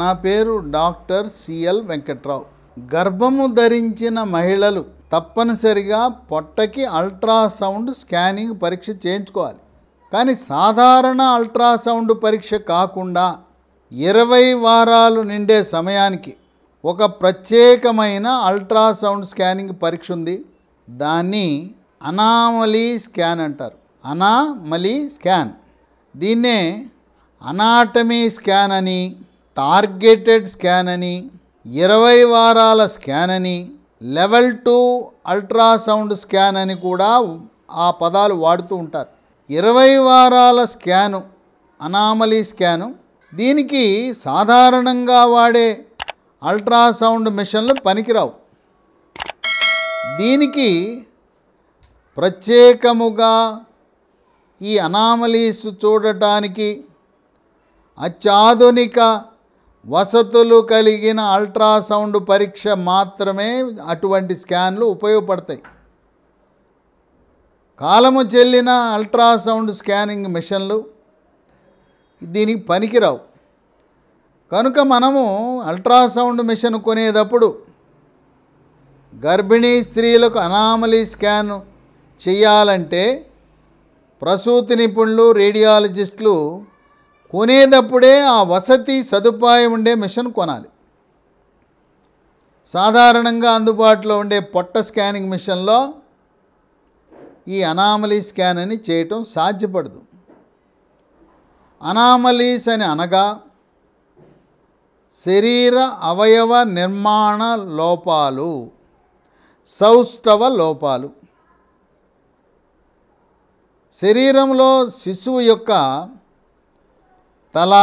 నా పేరు doctor CL Venkatrao గర్భము ధరించిన మహిళలు తప్పనిసరిగా పొట్టకి అల్ట్రాసౌండ్ స్కానింగ్ పరీక్ష చేయించుకోవాలి కానీ సాధారణ అల్ట్రాసౌండ్ పరీక్ష కాకుండా ఇరవై వారాలు నిండే సమయానికి ఒక ప్రత్యేకమైన అల్ట్రాసౌండ్ స్కానింగ్ పరీక్ష ఉంది దాన్ని అనామలీ స్కాన్ అంటారు అనామలీ స్కాన్ దీన్నే అనాటమీ స్కాన్ అని టార్గెటెడ్ స్కాన్ అని ఇరవై వారాల స్కాన్ అని లెవెల్ టూ అల్ట్రాసౌండ్ స్కాన్ అని కూడా ఆ పదాలు వాడుతూ ఉంటారు ఇరవై వారాల స్కాను అనామలీ స్కాను దీనికి సాధారణంగా వాడే అల్ట్రాసౌండ్ మిషన్లు పనికిరావు దీనికి ప్రత్యేకముగా ఈ అనామలీస్ చూడటానికి అత్యాధునిక వసతులు కలిగిన అల్ట్రాసౌండ్ పరీక్ష మాత్రమే అటువంటి స్కాన్లు ఉపయోగపడతాయి కాలము చెల్లిన అల్ట్రాసౌండ్ స్కానింగ్ మిషన్లు దీనికి పనికిరావు కనుక మనము అల్ట్రాసౌండ్ మిషన్ కొనేటప్పుడు గర్భిణీ స్త్రీలకు అనామలీ స్కాన్ చేయాలంటే ప్రసూతి నిపుణులు రేడియాలజిస్టులు కొనేటప్పుడే ఆ వసతి సదుపాయం ఉండే మిషన్ కొనాలి సాధారణంగా అందుబాటులో ఉండే పొట్ట స్కానింగ్ మిషన్లో ఈ అనామలీ స్కాన్ అని చేయటం సాధ్యపడదు అనామలీస్ అని అనగా శరీర అవయవ నిర్మాణ లోపాలు సౌష్ఠవ లోపాలు శరీరంలో శిశువు యొక్క తల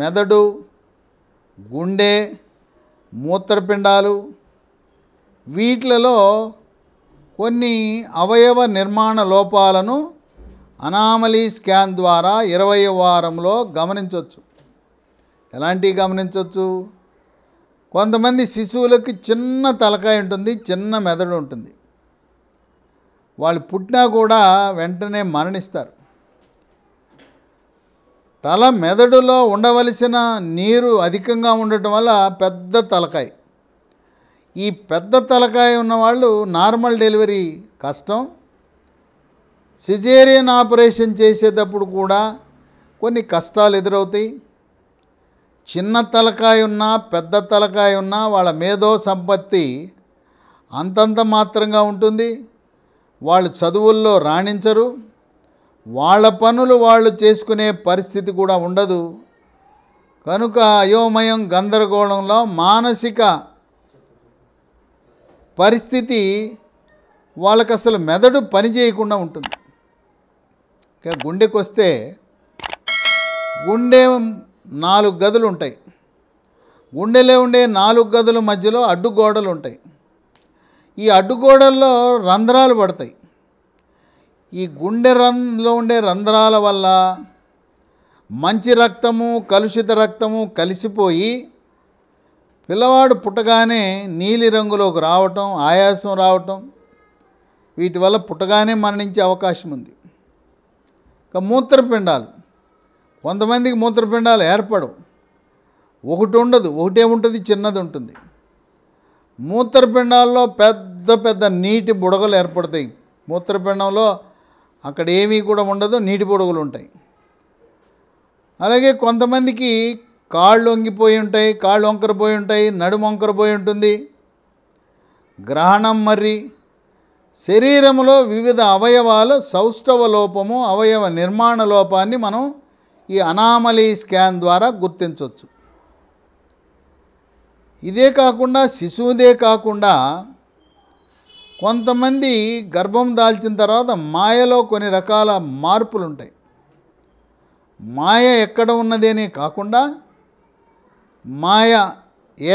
మెదడు గుండె మూత్రపిండాలు వీటిలలో కొన్ని అవయవ నిర్మాణ లోపాలను అనామలీ స్కాన్ ద్వారా ఇరవై వారంలో గమనించవచ్చు ఎలాంటివి గమనించవచ్చు కొంతమంది శిశువులకి చిన్న తలకాయ ఉంటుంది చిన్న మెదడు ఉంటుంది వాళ్ళు పుట్టినా కూడా వెంటనే మరణిస్తారు తల మెదడులో ఉండవలసిన నీరు అధికంగా ఉండటం వల్ల పెద్ద తలకాయ ఈ పెద్ద తలకాయ ఉన్నవాళ్ళు నార్మల్ డెలివరీ కష్టం సిజేరియన్ ఆపరేషన్ చేసేటప్పుడు కూడా కొన్ని కష్టాలు ఎదురవుతాయి చిన్న తలకాయ ఉన్నా పెద్ద తలకాయ ఉన్నా వాళ్ళ మేధో సంపత్తి అంతంత మాత్రంగా ఉంటుంది వాళ్ళు చదువుల్లో రాణించరు వాళ్ళ పనులు వాళ్ళు చేసుకునే పరిస్థితి కూడా ఉండదు కనుక అయోమయం గందరగోళంలో మానసిక పరిస్థితి వాళ్ళకి అసలు మెదడు పనిచేయకుండా ఉంటుంది ఇక గుండెకు వస్తే గుండె నాలుగు గదులు ఉంటాయి గుండెలో ఉండే నాలుగు గదుల మధ్యలో అడ్డుగోడలు ఉంటాయి ఈ అడ్డుగోడల్లో రంధ్రాలు పడతాయి ఈ గుండె రంలో ఉండే రంధ్రాల వల్ల మంచి రక్తము కలుషిత రక్తము కలిసిపోయి పిల్లవాడు పుట్టగానే నీలి రంగులోకి రావటం ఆయాసం రావటం వీటి వల్ల పుట్టగానే మరణించే అవకాశం ఉంది ఇక మూత్రపిండాలు కొంతమందికి మూత్రపిండాలు ఏర్పడవు ఒకటి ఉండదు ఒకటే ఉంటుంది చిన్నది ఉంటుంది మూత్రపిండాల్లో పెద్ద పెద్ద నీటి బుడగలు ఏర్పడతాయి మూత్రపిండంలో అక్కడ ఏమీ కూడా ఉండదు నీటి పొడుగులు ఉంటాయి అలాగే కొంతమందికి కాళ్ళు వంగిపోయి ఉంటాయి కాళ్ళు వంకరపోయి ఉంటాయి నడుము వంకరపోయి ఉంటుంది గ్రహణం మరి శరీరంలో వివిధ అవయవాలు సౌష్ఠవ లోపము అవయవ నిర్మాణ లోపాన్ని మనం ఈ అనామలీ స్కాన్ ద్వారా గుర్తించవచ్చు ఇదే కాకుండా శిశువుదే కాకుండా కొంతమంది గర్భం దాల్చిన తర్వాత మాయలో కొన్ని రకాల మార్పులు ఉంటాయి మాయ ఎక్కడ ఉన్నదేనే కాకుండా మాయ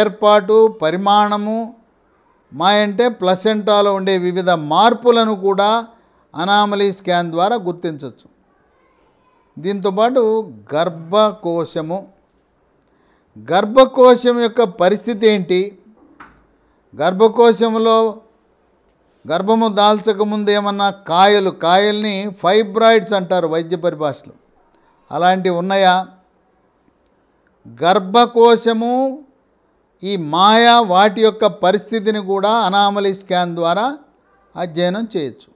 ఏర్పాటు పరిమాణము మాయ అంటే ప్లసెంటాలో ఉండే వివిధ మార్పులను కూడా అనామలీ స్కాన్ ద్వారా గుర్తించవచ్చు దీంతోపాటు గర్భకోశము గర్భకోశం యొక్క పరిస్థితి ఏంటి గర్భకోశంలో గర్భము దాల్చకముందు ఏమన్నా కాయలు కాయల్ని ఫైబ్రాయిడ్స్ అంటారు వైద్య పరిభాషలు అలాంటివి ఉన్నాయా గర్భకోశము ఈ మాయా వాటి యొక్క పరిస్థితిని కూడా అనామలీ స్కాన్ ద్వారా అధ్యయనం చేయొచ్చు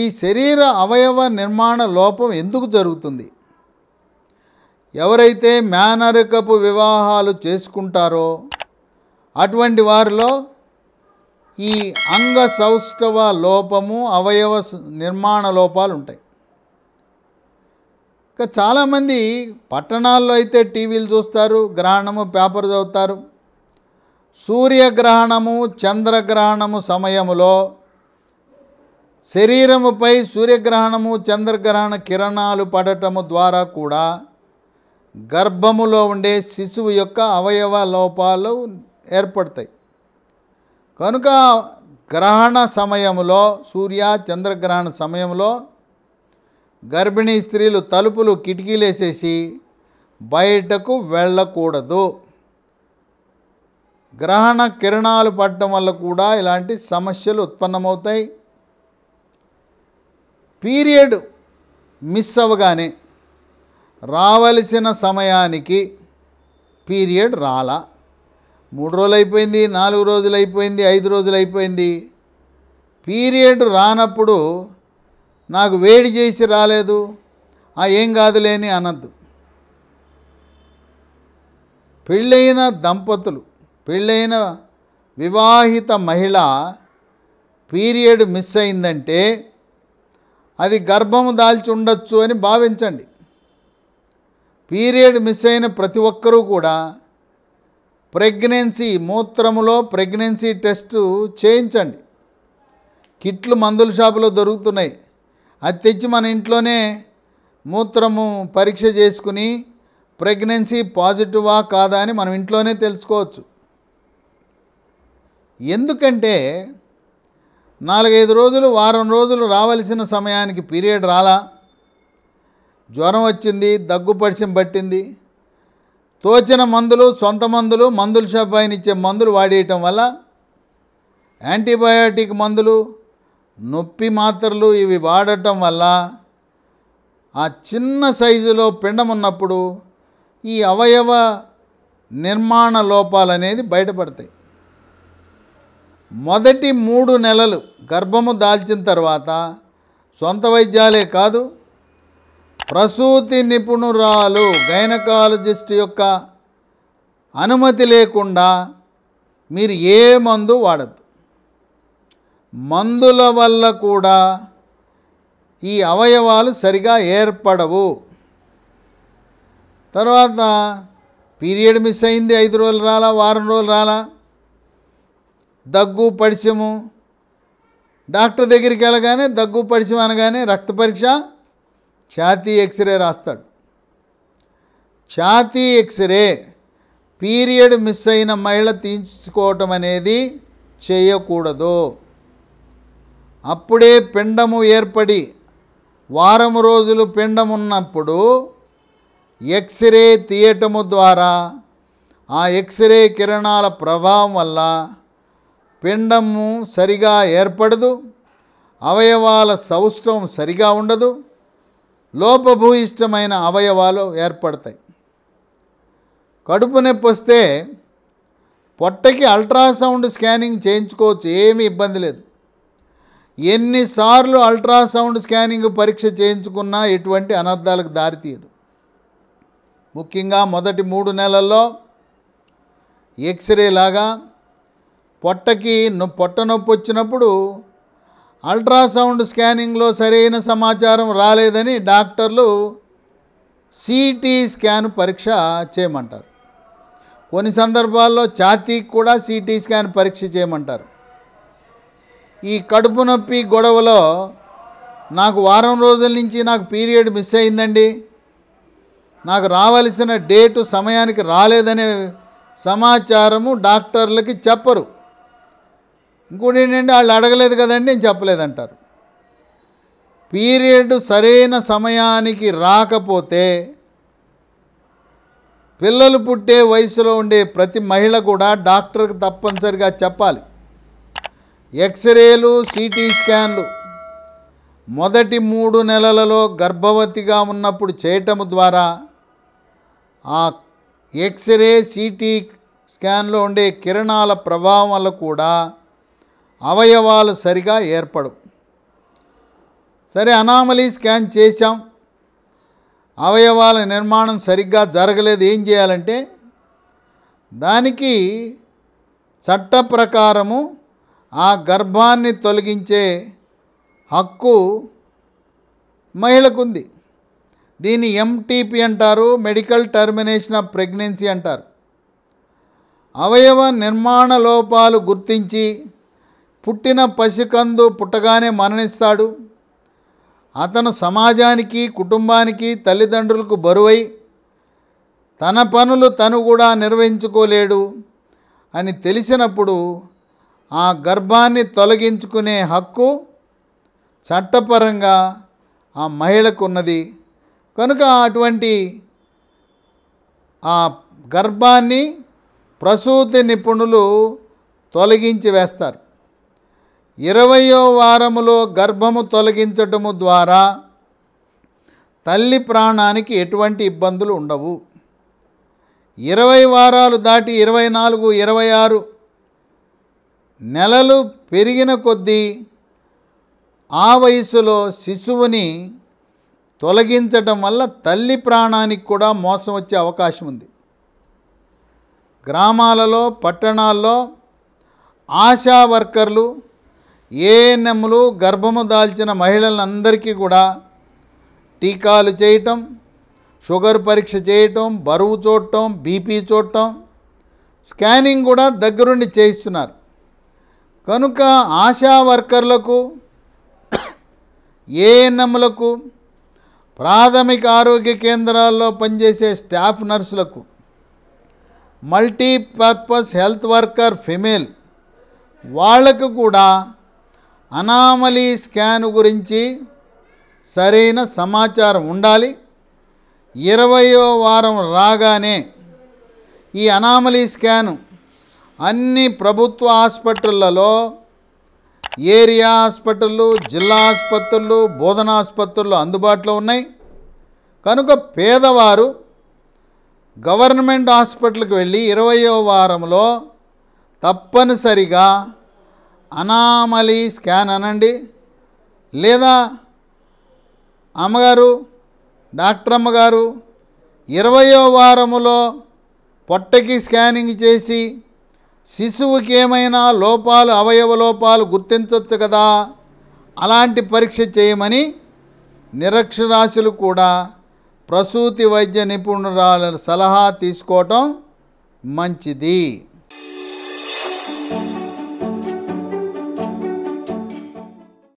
ఈ శరీర అవయవ నిర్మాణ లోపం ఎందుకు జరుగుతుంది ఎవరైతే మేనరికపు వివాహాలు చేసుకుంటారో అటువంటి వారిలో ఈ అంగ సౌష్ఠవ లోపము అవయవ నిర్మాణ లోపాలు ఉంటాయి ఇంకా చాలామంది పట్టణాల్లో అయితే టీవీలు చూస్తారు గ్రహణము పేపర్ చదువుతారు సూర్యగ్రహణము చంద్రగ్రహణము సమయములో శరీరముపై సూర్యగ్రహణము చంద్రగ్రహణ కిరణాలు పడటము ద్వారా కూడా గర్భములో ఉండే శిశువు యొక్క అవయవ లోపాలు ఏర్పడతాయి కనుక గ్రహణ సమయంలో సూర్య చంద్రగ్రహణ సమయంలో గర్భిణీ స్త్రీలు తలుపులు కిటికీలేసేసి బయటకు వెళ్ళకూడదు గ్రహణ కిరణాలు పడటం వల్ల కూడా ఇలాంటి సమస్యలు ఉత్పన్నమవుతాయి పీరియడ్ మిస్ అవ్వగానే రావలసిన సమయానికి పీరియడ్ రాలా మూడు రోజులు అయిపోయింది నాలుగు రోజులు అయిపోయింది ఐదు రోజులు అయిపోయింది పీరియడ్ రానప్పుడు నాకు వేడి చేసి రాలేదు ఆ ఏం కాదులేని అనద్దు పెళ్ళైన దంపతులు పెళ్ళైన వివాహిత మహిళ పీరియడ్ మిస్ అయిందంటే అది గర్భం దాల్చి ఉండొచ్చు అని భావించండి పీరియడ్ మిస్ అయిన ప్రతి ఒక్కరూ కూడా ప్రెగ్నెన్సీ మూత్రములో ప్రెగ్నెన్సీ టెస్ట్ చేయించండి కిట్లు మందుల షాపులో దొరుకుతున్నాయి అది తెచ్చి మన ఇంట్లోనే మూత్రము పరీక్ష చేసుకుని ప్రెగ్నెన్సీ పాజిటివా కాదా అని మనం ఇంట్లోనే తెలుసుకోవచ్చు ఎందుకంటే నాలుగైదు రోజులు వారం రోజులు రావాల్సిన సమయానికి పీరియడ్ రాలా జ్వరం వచ్చింది దగ్గు పడిసిన పట్టింది తోచిన మందులు సొంత మందులు మందుల షాప్ ఆయన ఇచ్చే మందులు వాడేయటం వల్ల యాంటీబయాటిక్ మందులు నొప్పి మాత్రలు ఇవి వాడటం వల్ల ఆ చిన్న సైజులో పిండం ఉన్నప్పుడు ఈ అవయవ నిర్మాణ లోపాలనేది బయటపడతాయి మొదటి మూడు నెలలు గర్భము దాల్చిన తర్వాత సొంత వైద్యాలే కాదు ప్రసూతి నిపుణురాలు గైనకాలజిస్ట్ యొక్క అనుమతి లేకుండా మీరు ఏ మందు వాడద్దు మందుల వల్ల కూడా ఈ అవయవాలు సరిగా ఏర్పడవు తర్వాత పీరియడ్ మిస్ అయింది ఐదు రోజులు రాలా వారం రోజులు రాలా దగ్గు పడిచము డాక్టర్ దగ్గరికి వెళ్ళగానే దగ్గు పడిచం అనగానే రక్త పరీక్ష ఛాతీ ఎక్స్రే రాస్తాడు ఛాతీ ఎక్స్రే పీరియడ్ మిస్ అయిన మహిళ తీయించుకోవటం అనేది చేయకూడదు అప్పుడే పిండము ఏర్పడి వారం రోజులు పిండమున్నప్పుడు ఎక్స్రే తీయటము ద్వారా ఆ ఎక్స్రే కిరణాల ప్రభావం వల్ల పిండము సరిగా ఏర్పడదు అవయవాల సౌష్ఠవం సరిగా ఉండదు లోపభూయిష్టమైన అవయవాలు ఏర్పడతాయి కడుపు నొప్పి వస్తే పొట్టకి అల్ట్రాసౌండ్ స్కానింగ్ చేయించుకోవచ్చు ఏమీ ఇబ్బంది లేదు ఎన్నిసార్లు అల్ట్రాసౌండ్ స్కానింగ్ పరీక్ష చేయించుకున్నా ఎటువంటి అనర్థాలకు దారితీయదు ముఖ్యంగా మొదటి మూడు నెలల్లో ఎక్స్రే లాగా పొట్టకి పొట్ట నొప్పి వచ్చినప్పుడు అల్ట్రాసౌండ్ స్కానింగ్లో సరైన సమాచారం రాలేదని డాక్టర్లు సిటీ స్కాన్ పరీక్ష చేయమంటారు కొన్ని సందర్భాల్లో ఛాతీకి కూడా సిటీ స్కాన్ పరీక్ష చేయమంటారు ఈ కడుపు నొప్పి గొడవలో నాకు వారం రోజుల నుంచి నాకు పీరియడ్ మిస్ అయిందండి నాకు రావాల్సిన డేటు సమయానికి రాలేదనే సమాచారము డాక్టర్లకి చెప్పరు ఇంకోటి ఏంటంటే వాళ్ళు అడగలేదు కదండి నేను చెప్పలేదంటారు పీరియడ్ సరైన సమయానికి రాకపోతే పిల్లలు పుట్టే వయసులో ఉండే ప్రతి మహిళ కూడా డాక్టర్కి తప్పనిసరిగా చెప్పాలి ఎక్స్రేలు సిటీ స్కాన్లు మొదటి మూడు నెలలలో గర్భవతిగా ఉన్నప్పుడు చేయటం ద్వారా ఆ ఎక్స్రే సిటీ స్కాన్లో ఉండే కిరణాల ప్రభావం వల్ల కూడా అవయవాలు సరిగా ఏర్పడు సరే అనామలీ స్కాన్ చేశాం అవయవాల నిర్మాణం సరిగ్గా జరగలేదు ఏం చేయాలంటే దానికి చట్ట ప్రకారము ఆ గర్భాన్ని తొలగించే హక్కు మహిళకుంది దీన్ని ఎంటీపీ అంటారు మెడికల్ టర్మినేషన్ ఆఫ్ ప్రెగ్నెన్సీ అంటారు అవయవ నిర్మాణ లోపాలు గుర్తించి పుట్టిన పసికందు పుట్టగానే మరణిస్తాడు అతను సమాజానికి కుటుంబానికి తల్లిదండ్రులకు బరువై తన పనులు తను కూడా నిర్వహించుకోలేడు అని తెలిసినప్పుడు ఆ గర్భాన్ని తొలగించుకునే హక్కు చట్టపరంగా ఆ మహిళకు ఉన్నది కనుక అటువంటి ఆ గర్భాన్ని ప్రసూతి నిపుణులు తొలగించి వేస్తారు ఇరవయో వారములో గర్భము తొలగించటము ద్వారా తల్లి ప్రాణానికి ఎటువంటి ఇబ్బందులు ఉండవు ఇరవై వారాలు దాటి ఇరవై నాలుగు ఇరవై ఆరు నెలలు పెరిగిన కొద్దీ ఆ వయసులో శిశువుని తొలగించటం వల్ల తల్లి ప్రాణానికి కూడా మోసం వచ్చే అవకాశం ఉంది గ్రామాలలో పట్టణాల్లో ఆశా వర్కర్లు ఏఎన్ఎంలు గర్భము దాల్చిన మహిళలందరికీ కూడా టీకాలు చేయటం షుగర్ పరీక్ష చేయటం బరువు చూడటం బీపీ చూడటం స్కానింగ్ కూడా దగ్గరుండి చేయిస్తున్నారు కనుక ఆశా వర్కర్లకు ఏఎన్ఎంలకు ప్రాథమిక ఆరోగ్య కేంద్రాల్లో పనిచేసే స్టాఫ్ నర్సులకు మల్టీపర్పస్ హెల్త్ వర్కర్ ఫిమేల్ వాళ్లకు కూడా అనామలీ స్కాన్ గురించి సరైన సమాచారం ఉండాలి ఇరవయో వారం రాగానే ఈ అనామలీ స్కాన్ అన్ని ప్రభుత్వ ఆసుపత్రులలో ఏరియా హాస్పిటళ్ళు జిల్లా ఆసుపత్రులు బోధన ఆసుపత్రులు అందుబాటులో ఉన్నాయి కనుక పేదవారు గవర్నమెంట్ హాస్పిటల్కి వెళ్ళి ఇరవయో వారంలో తప్పనిసరిగా అనామలీ స్కాన్ అనండి లేదా అమ్మగారు డాక్టర్ అమ్మగారు ఇరవయో వారములో పొట్టకి స్కానింగ్ చేసి శిశువుకి ఏమైనా లోపాలు అవయవ లోపాలు గుర్తించవచ్చు కదా అలాంటి పరీక్ష చేయమని నిరక్షరాశులు కూడా ప్రసూతి వైద్య నిపుణురాల సలహా తీసుకోవటం మంచిది